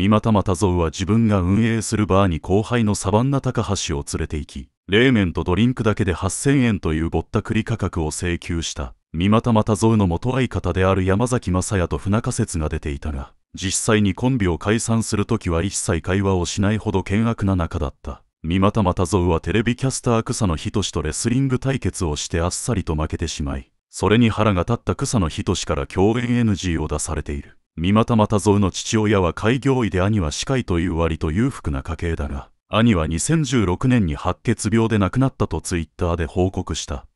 三股又蔵は自分が運営するバーに後輩のサバンナ高橋を連れて行き、冷麺とドリンクだけで8000円というぼったくり価格を請求した。三股又蔵の元相方である山崎雅也と不仲説が出ていたが、実際にコンビを解散するときは一切会話をしないほど険悪な仲だった。三股又蔵はテレビキャスター草野仁とレスリング対決をしてあっさりと負けてしまい、それに腹が立った草野仁から共演 NG を出されている。三股又蔵の父親は開業医で兄は歯科医という割と裕福な家系だが兄は2016年に白血病で亡くなったとツイッターで報告した